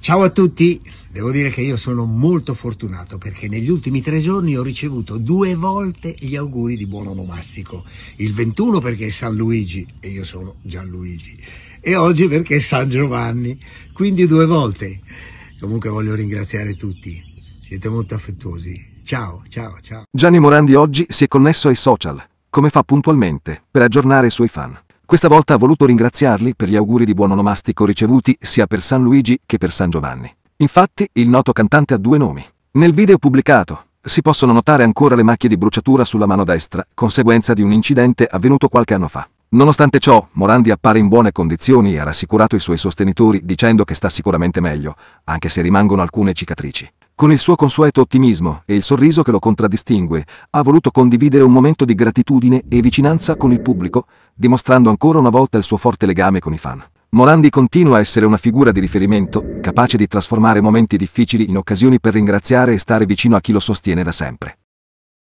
Ciao a tutti, devo dire che io sono molto fortunato perché negli ultimi tre giorni ho ricevuto due volte gli auguri di buon onomastico. Il 21 perché è San Luigi e io sono Gianluigi e oggi perché è San Giovanni, quindi due volte. Comunque voglio ringraziare tutti, siete molto affettuosi. Ciao, ciao, ciao. Gianni Morandi oggi si è connesso ai social, come fa puntualmente, per aggiornare i suoi fan. Questa volta ha voluto ringraziarli per gli auguri di buon onomastico ricevuti sia per San Luigi che per San Giovanni. Infatti, il noto cantante ha due nomi. Nel video pubblicato si possono notare ancora le macchie di bruciatura sulla mano destra, conseguenza di un incidente avvenuto qualche anno fa. Nonostante ciò, Morandi appare in buone condizioni e ha rassicurato i suoi sostenitori dicendo che sta sicuramente meglio, anche se rimangono alcune cicatrici. Con il suo consueto ottimismo e il sorriso che lo contraddistingue, ha voluto condividere un momento di gratitudine e vicinanza con il pubblico, dimostrando ancora una volta il suo forte legame con i fan. Morandi continua a essere una figura di riferimento, capace di trasformare momenti difficili in occasioni per ringraziare e stare vicino a chi lo sostiene da sempre.